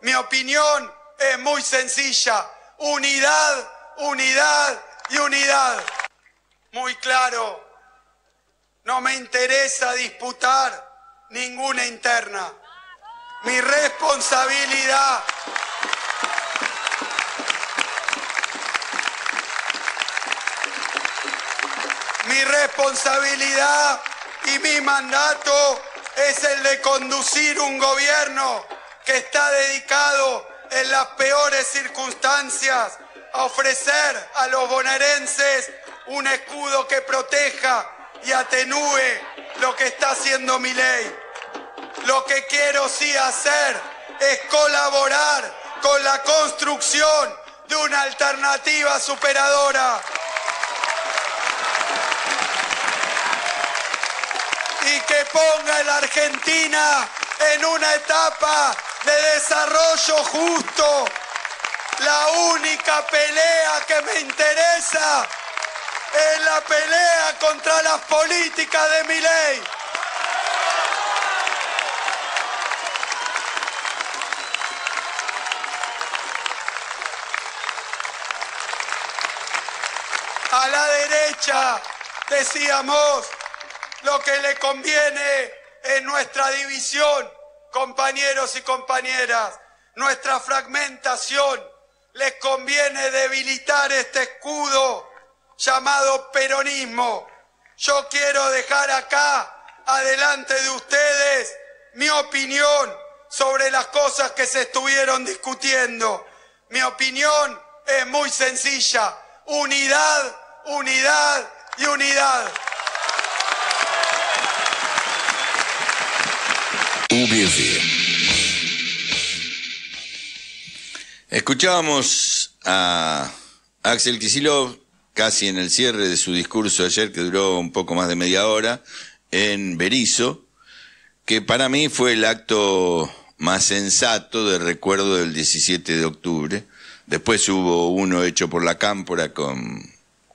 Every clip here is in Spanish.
Mi opinión es muy sencilla. Unidad, unidad y unidad. Muy claro. No me interesa disputar ninguna interna. Mi responsabilidad mi responsabilidad y mi mandato es el de conducir un gobierno que está dedicado en las peores circunstancias a ofrecer a los bonaerenses un escudo que proteja y atenúe lo que está haciendo mi ley. Lo que quiero sí hacer es colaborar con la construcción de una alternativa superadora. Y que ponga a la Argentina en una etapa de desarrollo justo, la única pelea que me interesa es la pelea contra las políticas de mi ley. A la derecha decíamos lo que le conviene en nuestra división compañeros y compañeras, nuestra fragmentación les conviene debilitar este escudo llamado peronismo. Yo quiero dejar acá, adelante de ustedes, mi opinión sobre las cosas que se estuvieron discutiendo. Mi opinión es muy sencilla. Unidad, unidad y unidad. Escuchábamos a Axel Kisilov casi en el cierre de su discurso ayer, que duró un poco más de media hora, en Berizo, que para mí fue el acto más sensato de recuerdo del 17 de octubre. Después hubo uno hecho por la Cámpora con,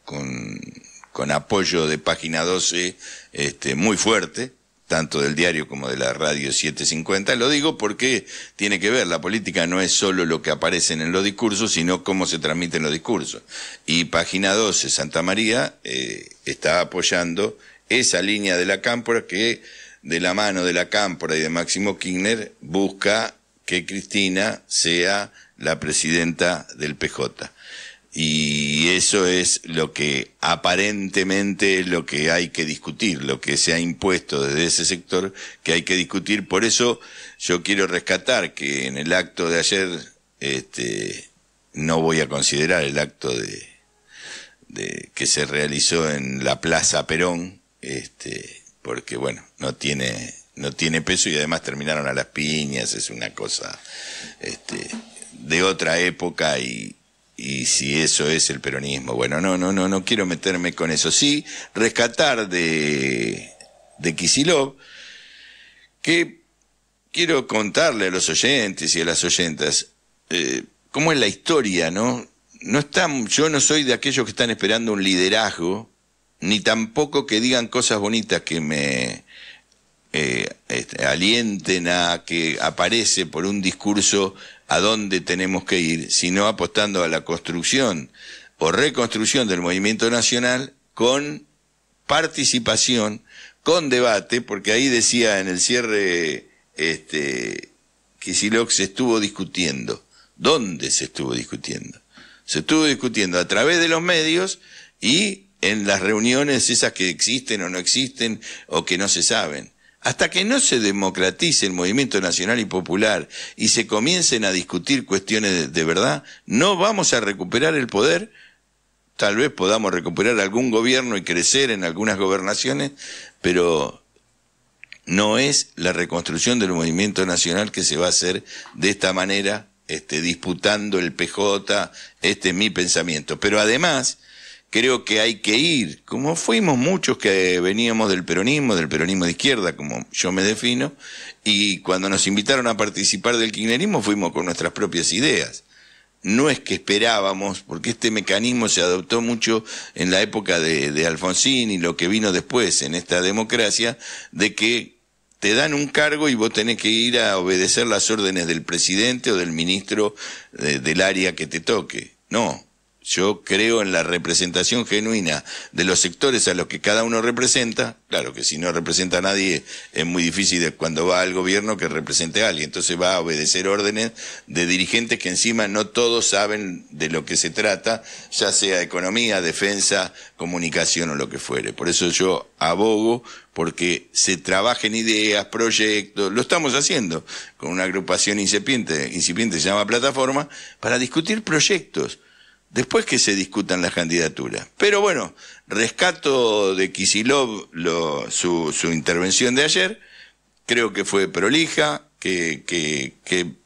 con, apoyo de Página 12 este, muy fuerte, tanto del diario como de la radio 750. Lo digo porque tiene que ver, la política no es solo lo que aparecen en los discursos, sino cómo se transmiten los discursos. Y página 12, Santa María, eh, está apoyando esa línea de la cámpora que, de la mano de la cámpora y de Máximo Kirchner, busca que Cristina sea la presidenta del PJ. Y eso es lo que aparentemente es lo que hay que discutir, lo que se ha impuesto desde ese sector que hay que discutir. Por eso yo quiero rescatar que en el acto de ayer, este, no voy a considerar el acto de, que se realizó en la Plaza Perón, este, porque bueno, no tiene, no tiene peso y además terminaron a las piñas, es una cosa, este, de otra época y, y si eso es el peronismo. Bueno, no, no, no, no quiero meterme con eso. Sí, rescatar de, de Kisilov, que quiero contarle a los oyentes y a las oyentas eh, cómo es la historia, ¿no? No están, yo no soy de aquellos que están esperando un liderazgo, ni tampoco que digan cosas bonitas que me eh, este, alienten a que aparece por un discurso a dónde tenemos que ir, sino apostando a la construcción o reconstrucción del movimiento nacional con participación, con debate, porque ahí decía en el cierre este, que Silox se estuvo discutiendo. ¿Dónde se estuvo discutiendo? Se estuvo discutiendo a través de los medios y en las reuniones esas que existen o no existen o que no se saben. Hasta que no se democratice el movimiento nacional y popular y se comiencen a discutir cuestiones de, verdad, no vamos a recuperar el poder tal vez podamos recuperar algún gobierno y crecer en algunas gobernaciones, pero no es la reconstrucción del movimiento nacional que se va a hacer de esta manera, este, disputando el PJ, este es mi pensamiento. Pero además, creo que hay que ir, como fuimos muchos que veníamos del peronismo, del peronismo de izquierda, como yo me defino, y cuando nos invitaron a participar del kirchnerismo fuimos con nuestras propias ideas. No es que esperábamos, porque este mecanismo se adoptó mucho en la época de, Alfonsín y lo que vino después en esta democracia, de que te dan un cargo y vos tenés que ir a obedecer las órdenes del presidente o del ministro del área que te toque. No, yo creo en la representación genuina de los sectores a los que cada uno representa. Claro que si no representa a nadie es muy difícil cuando va al gobierno que represente a alguien. Entonces va a obedecer órdenes de dirigentes que encima no todos saben de lo que se trata, ya sea economía, defensa, comunicación o lo que fuere. Por eso yo abogo porque se trabajen ideas, proyectos, lo estamos haciendo con una agrupación incipiente, incipiente se llama plataforma, para discutir proyectos después que se discutan las candidaturas. Pero bueno, rescato de Kisilov su, intervención de ayer, creo que fue prolija, que,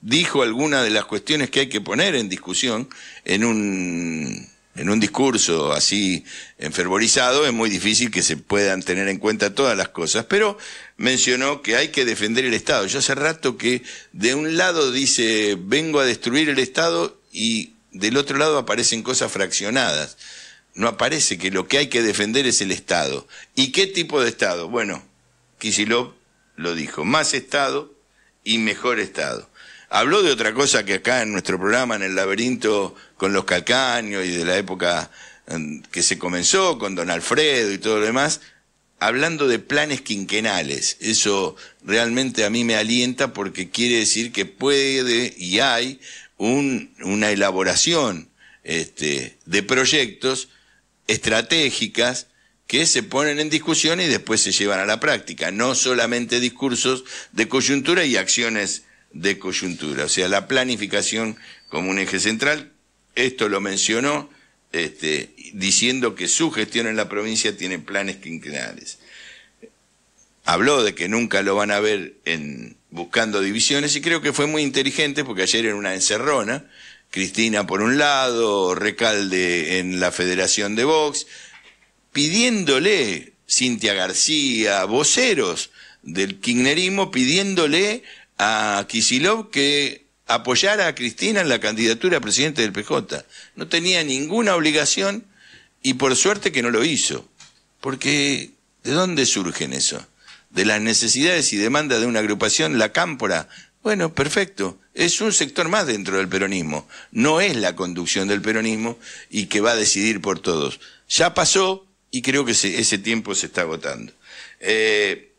dijo algunas de las cuestiones que hay que poner en discusión en un, en un discurso así enfervorizado, es muy difícil que se puedan tener en cuenta todas las cosas, pero mencionó que hay que defender el Estado. Yo hace rato que de un lado dice vengo a destruir el Estado y del otro lado aparecen cosas fraccionadas. No aparece que lo que hay que defender es el Estado. ¿Y qué tipo de Estado? Bueno, Kisilov lo dijo, más Estado y mejor Estado. Habló de otra cosa que acá en nuestro programa, en el laberinto con los calcaños y de la época que se comenzó con don Alfredo y todo lo demás, hablando de planes quinquenales. Eso realmente a mí me alienta porque quiere decir que puede y hay una elaboración este, de proyectos estratégicas que se ponen en discusión y después se llevan a la práctica, no solamente discursos de coyuntura y acciones de coyuntura, o sea, la planificación como un eje central, esto lo mencionó este, diciendo que su gestión en la provincia tiene planes quinquenales. Habló de que nunca lo van a ver en, buscando divisiones y creo que fue muy inteligente porque ayer en una encerrona, Cristina por un lado, Recalde en la Federación de Box, pidiéndole, Cintia García, voceros del kirchnerismo, pidiéndole a Kisilov que apoyara a Cristina en la candidatura a presidente del PJ. No tenía ninguna obligación y por suerte que no lo hizo. Porque, ¿de dónde surgen eso? de las necesidades y demandas de una agrupación, la Cámpora. Bueno, perfecto. Es un sector más dentro del peronismo. No es la conducción del peronismo y que va a decidir por todos. Ya pasó y creo que ese tiempo se está agotando. Eh,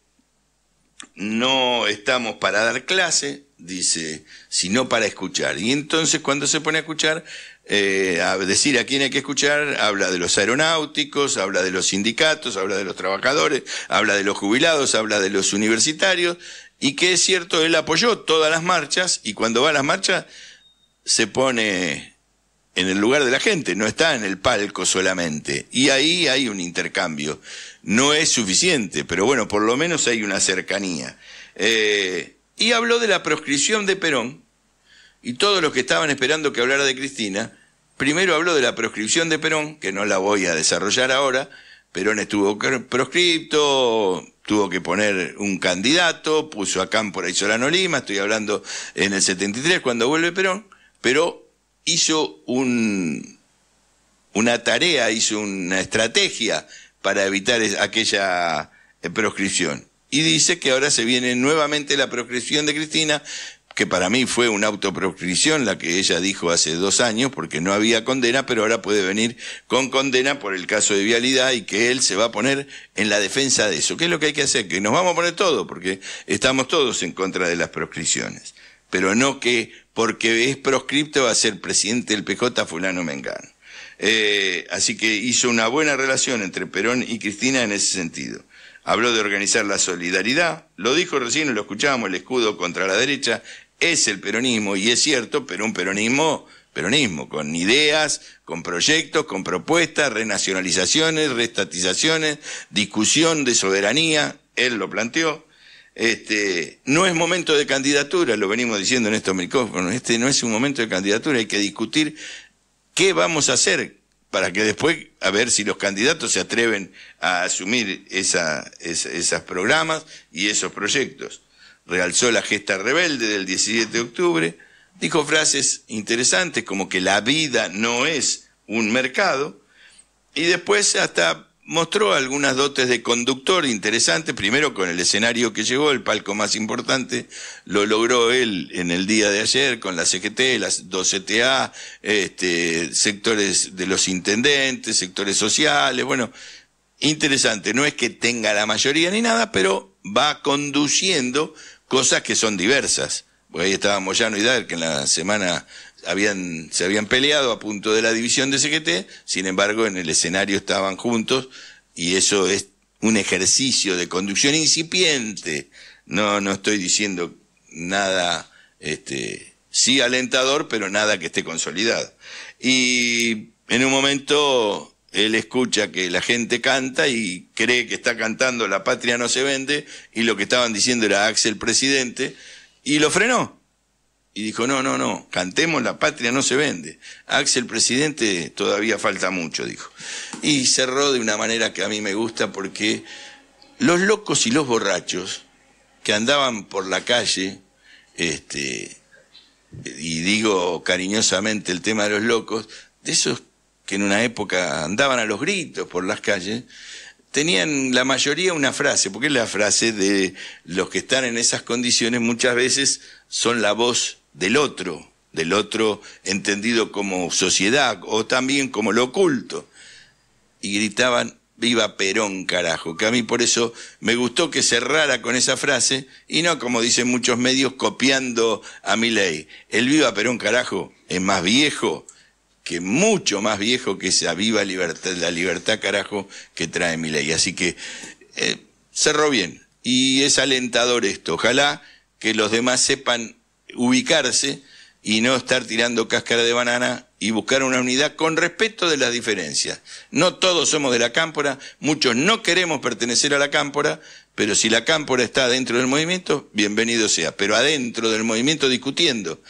no estamos para dar clase, dice, sino para escuchar. Y entonces cuando se pone a escuchar, eh, a decir a quién hay que escuchar, habla de los aeronáuticos, habla de los sindicatos, habla de los trabajadores, habla de los jubilados, habla de los universitarios, y que es cierto, él apoyó todas las marchas y cuando va a las marchas se pone en el lugar de la gente, no está en el palco solamente. Y ahí hay un intercambio. No es suficiente, pero bueno, por lo menos hay una cercanía. Eh, y habló de la proscripción de Perón y todos los que estaban esperando que hablara de Cristina Primero habló de la proscripción de Perón, que no la voy a desarrollar ahora. Perón estuvo proscripto, tuvo que poner un candidato, puso a Campora y Solano Lima, estoy hablando en el 73 cuando vuelve Perón, pero hizo un, una tarea, hizo una estrategia para evitar aquella eh, proscripción. Y dice que ahora se viene nuevamente la proscripción de Cristina, que para mí fue una autoproscripción la que ella dijo hace dos años, porque no había condena, pero ahora puede venir con condena por el caso de vialidad y que él se va a poner en la defensa de eso. ¿Qué es lo que hay que hacer? Que nos vamos a poner todo, porque estamos todos en contra de las proscripciones. Pero no que porque es proscripto va a ser presidente del PJ fulano Mengano. Eh, así que hizo una buena relación entre Perón y Cristina en ese sentido. Habló de organizar la solidaridad, lo dijo recién, lo escuchábamos, el escudo contra la derecha, es el peronismo, y es cierto, pero un peronismo, peronismo, con ideas, con proyectos, con propuestas, renacionalizaciones, restatizaciones, discusión de soberanía, él lo planteó. Este, no es momento de candidatura, lo venimos diciendo en estos micrófonos, este no es un momento de candidatura, hay que discutir qué vamos a hacer para que después, a ver si los candidatos se atreven a asumir esa, esos programas y esos proyectos realzó la gesta rebelde del 17 de octubre, dijo frases interesantes como que la vida no es un mercado, y después hasta mostró algunas dotes de conductor interesantes, primero con el escenario que llegó, el palco más importante, lo logró él en el día de ayer con la CGT, las 12TA, este, sectores de los intendentes, sectores sociales, bueno, interesante, no es que tenga la mayoría ni nada, pero va conduciendo cosas que son diversas. Porque ahí estaba Moyano y Dar, que en la semana habían, se habían peleado a punto de la división de CGT, sin embargo en el escenario estaban juntos y eso es un ejercicio de conducción incipiente. No, no estoy diciendo nada, este, sí alentador, pero nada que esté consolidado. Y en un momento él escucha que la gente canta y cree que está cantando La patria no se vende y lo que estaban diciendo era Axel presidente y lo frenó. Y dijo, no, no, no, cantemos La patria no se vende. Axel presidente todavía falta mucho, dijo. Y cerró de una manera que a mí me gusta porque los locos y los borrachos que andaban por la calle, este, y digo cariñosamente el tema de los locos, de esos que en una época andaban a los gritos por las calles, tenían la mayoría una frase, porque la frase de los que están en esas condiciones muchas veces son la voz del otro, del otro entendido como sociedad o también como lo oculto. Y gritaban, viva Perón, carajo, que a mí por eso me gustó que cerrara con esa frase y no como dicen muchos medios copiando a mi ley. El viva Perón, carajo, es más viejo que mucho más viejo que esa viva libertad, la libertad carajo que trae mi ley. Así que eh, cerró bien. Y es alentador esto. Ojalá que los demás sepan ubicarse y no estar tirando cáscara de banana y buscar una unidad con respeto de las diferencias. No todos somos de la cámpora, muchos no queremos pertenecer a la cámpora, pero si la cámpora está dentro del movimiento, bienvenido sea, pero adentro del movimiento discutiendo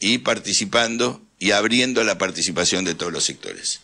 y participando y abriendo la participación de todos los sectores.